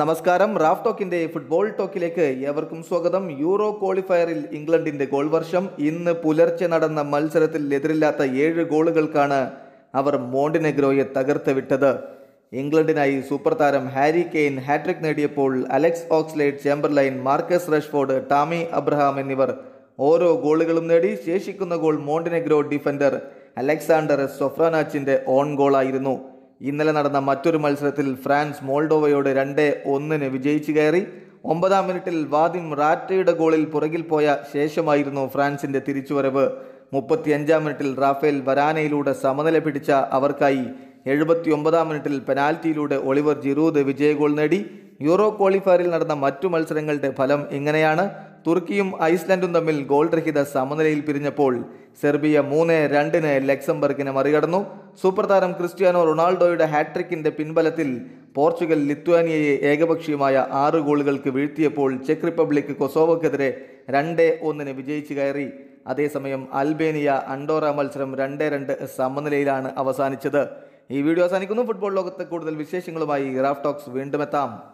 നമസ്കാരം Raf ടോക്കിന്റെ football ടോക്കിലേക്ക് ഏവർക്കും സ്വാഗതം യൂറോ ക്വാളിഫയറിൽ ഇംഗ്ലണ്ടിന്റെ ഗോൾ വർഷം ഇന്ന് പുലർച്ചെ നടന്ന മത്സരത്തിൽ എതിരില്ലാത്ത ഏഴ് ഗോളുകൾക്കാണ് അവർ മോണ്ടിനെഗ്രോയെ തകർത്ത് വിട്ടത് ഇംഗ്ലണ്ടിനായി സൂപ്പർ താരം ഹാരി കെയ്ൻ ഹാട്രിക് നേടിയപ്പോൾ Alex Oxlade Chamberlain Marcus Rashford Tammy Abraham എന്നിവർ ഓരോ ഗോളുകളും നേടി ശേഷിക്കുന്ന ഗോൾ മോണ്ടിനെഗ്രോ ഡിഫൻഡർ അലക്സാണ്ടർ സൊഫ്രാനാച്ചിന്റെ ഓൺ ഗോളായിരുന്നു ഇന്നലെ നടന്ന മറ്റൊരു മത്സരത്തിൽ ഫ്രാൻസ് മോൾഡോവയോട് രണ്ട് ഒന്നിന് വിജയിച്ചു കയറി ഒമ്പതാം മിനിറ്റിൽ വാദിം റാറ്റയുടെ ഗോളിൽ പുറകിൽ പോയ ശേഷമായിരുന്നു ഫ്രാൻസിന്റെ തിരിച്ചുവരവ് മുപ്പത്തിയഞ്ചാം മിനിറ്റിൽ റാഫേൽ വരാനയിലൂടെ സമനില പിടിച്ച അവർക്കായി എഴുപത്തിയൊമ്പതാം മിനിറ്റിൽ പെനാൽറ്റിയിലൂടെ ഒളിവർ ജിറൂദ് വിജയഗോൾ നേടി യൂറോ ക്വാളിഫയറിൽ നടന്ന മറ്റു മത്സരങ്ങളുടെ ഫലം ഇങ്ങനെയാണ് തുർക്കിയും ഐസ്ലാൻഡും തമ്മിൽ ഗോൾ രഹിത സമനിലയിൽ പിരിഞ്ഞപ്പോൾ സെർബിയ മൂന്ന് രണ്ടിന് ലക്സംബർഗിനെ മറികടന്നു സൂപ്പർ താരം ക്രിസ്ത്യാനോ റൊണാൾഡോയുടെ ഹാട്രിക്കിന്റെ പിൻബലത്തിൽ പോർച്ചുഗൽ ലിത്വാനിയയെ ഏകപക്ഷീയമായ ആറ് ഗോളുകൾക്ക് വീഴ്ത്തിയപ്പോൾ ചെക്ക് റിപ്പബ്ലിക് കൊസോവോക്കെതിരെ രണ്ട് ഒന്നിന് വിജയിച്ചു കയറി അതേസമയം അൽബേനിയ അണ്ടോറ മത്സരം രണ്ട് രണ്ട് സമനിലയിലാണ് അവസാനിച്ചത് ഈ വീഡിയോ അവസാനിക്കുന്നു ഫുട്ബോൾ ലോകത്ത് കൂടുതൽ വിശേഷങ്ങളുമായി റാഫ് ടോക്സ് വീണ്ടും എത്താം